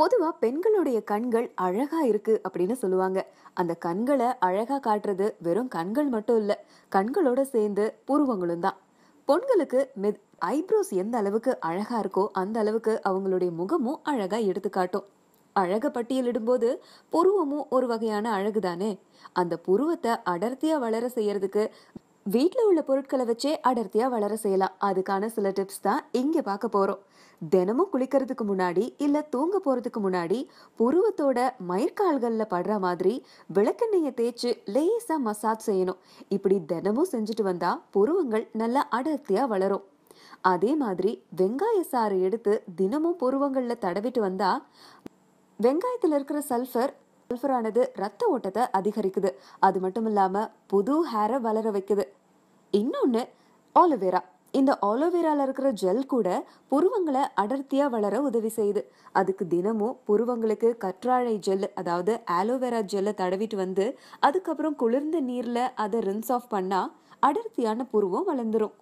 பொதுவாக பெண்களுடைய கண்கள் அழகா இருக்கு அப்படின்னு சொல்லுவாங்க அந்த கண்களை அழகா காட்டுறது வெறும் கண்கள் மட்டும் இல்லை கண்களோட சேர்ந்து புருவங்களும் தான் பொண்களுக்கு மெத் ஐப்ரோஸ் எந்த அளவுக்கு அழகா இருக்கோ அந்த அளவுக்கு அவங்களுடைய முகமும் எடுத்து எடுத்துக்காட்டும் அழக பட்டியலிடும்போது புருவமும் ஒரு வகையான அழகு தானே அந்த புருவத்தை அடர்த்தியா வளர செய்யறதுக்கு வீட்டில் உள்ள பொருட்களை வச்சே அடர்த்தியாக வளர செய்யலாம் அதுக்கான சில டிப்ஸ் தான் இங்கே பார்க்க போகிறோம் தினமும் குளிக்கிறதுக்கு முன்னாடி இல்லை தூங்க போகிறதுக்கு முன்னாடி புருவத்தோட மயிர்கால்களில் படுற மாதிரி விளக்கெண்ணெயை தேய்ச்சி லேசாக மசாஜ் செய்யணும் இப்படி தினமும் செஞ்சுட்டு வந்தால் புருவங்கள் நல்லா அடர்த்தியாக வளரும் அதே மாதிரி வெங்காய சாறு எடுத்து தினமும் புருவங்களில் தடவிட்டு வந்தால் வெங்காயத்தில் இருக்கிற சல்ஃபர் சல்ஃபரானது ரத்த ஓட்டத்தை அதிகரிக்குது அது மட்டும் இல்லாமல் புது ஹேரை வளர வைக்குது இன்னொன்று ஆலோவேரா இந்த ஆலோவேரால இருக்கிற ஜெல் கூட புருவங்களை அடர்த்தியா வளர உதவி செய்யுது அதுக்கு தினமும் புருவங்களுக்கு கற்றாழை ஜெல் அதாவது ஆலோவேரா ஜெல்லை தடவிட்டு வந்து அதுக்கப்புறம் குளிர்ந்த நீர்ல அதை ரின்ஸ் ஆஃப் பண்ணா அடர்த்தியான புருவம் வளர்ந்துரும்